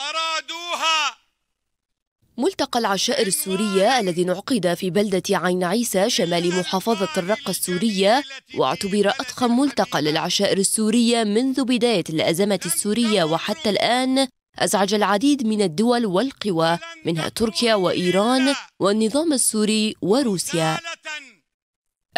أرادوها ملتقى العشائر السورية الذي نعقد في بلدة عين عيسى شمال محافظة الرقة السورية واعتبر أضخم ملتقى للعشائر السورية منذ بداية الأزمة السورية وحتى الآن أزعج العديد من الدول والقوى منها تركيا وإيران والنظام السوري وروسيا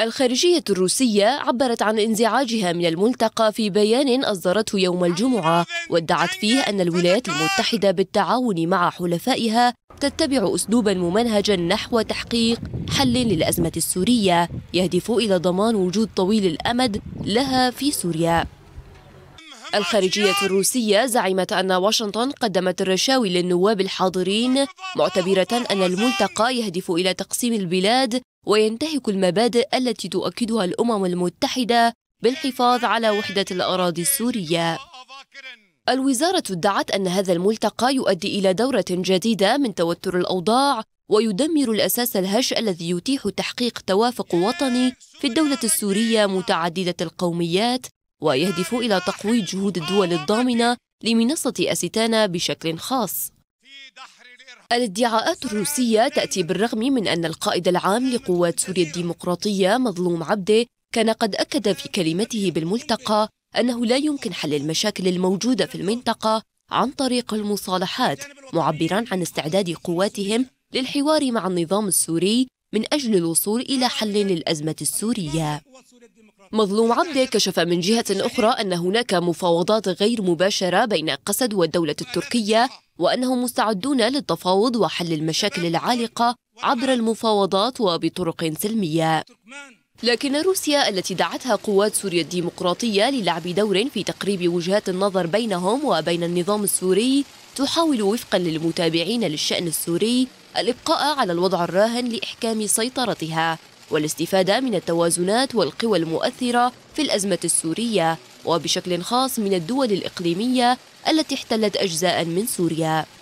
الخارجية الروسية عبرت عن انزعاجها من الملتقى في بيان أصدرته يوم الجمعة وادعت فيه أن الولايات المتحدة بالتعاون مع حلفائها تتبع أسلوبا ممنهجا نحو تحقيق حل للأزمة السورية يهدف إلى ضمان وجود طويل الأمد لها في سوريا الخارجية الروسية زعمت أن واشنطن قدمت الرشاوي للنواب الحاضرين معتبرة أن الملتقى يهدف إلى تقسيم البلاد وينتهك المبادئ التي تؤكدها الأمم المتحدة بالحفاظ على وحدة الأراضي السورية الوزارة ادعت أن هذا الملتقى يؤدي إلى دورة جديدة من توتر الأوضاع ويدمر الأساس الهش الذي يتيح تحقيق توافق وطني في الدولة السورية متعددة القوميات ويهدف إلى تقويض جهود الدول الضامنة لمنصة أستانا بشكل خاص الادعاءات الروسية تأتي بالرغم من أن القائد العام لقوات سوريا الديمقراطية مظلوم عبده كان قد أكد في كلمته بالملتقى أنه لا يمكن حل المشاكل الموجودة في المنطقة عن طريق المصالحات معبرا عن استعداد قواتهم للحوار مع النظام السوري من أجل الوصول إلى حل للأزمة السورية مظلوم عبده كشف من جهة أخرى أن هناك مفاوضات غير مباشرة بين قسد والدولة التركية وأنهم مستعدون للتفاوض وحل المشاكل العالقة عبر المفاوضات وبطرق سلمية لكن روسيا التي دعتها قوات سوريا الديمقراطية للعب دور في تقريب وجهات النظر بينهم وبين النظام السوري تحاول وفقا للمتابعين للشأن السوري الإبقاء على الوضع الراهن لإحكام سيطرتها والاستفادة من التوازنات والقوى المؤثرة في الأزمة السورية وبشكل خاص من الدول الإقليمية التي احتلت أجزاء من سوريا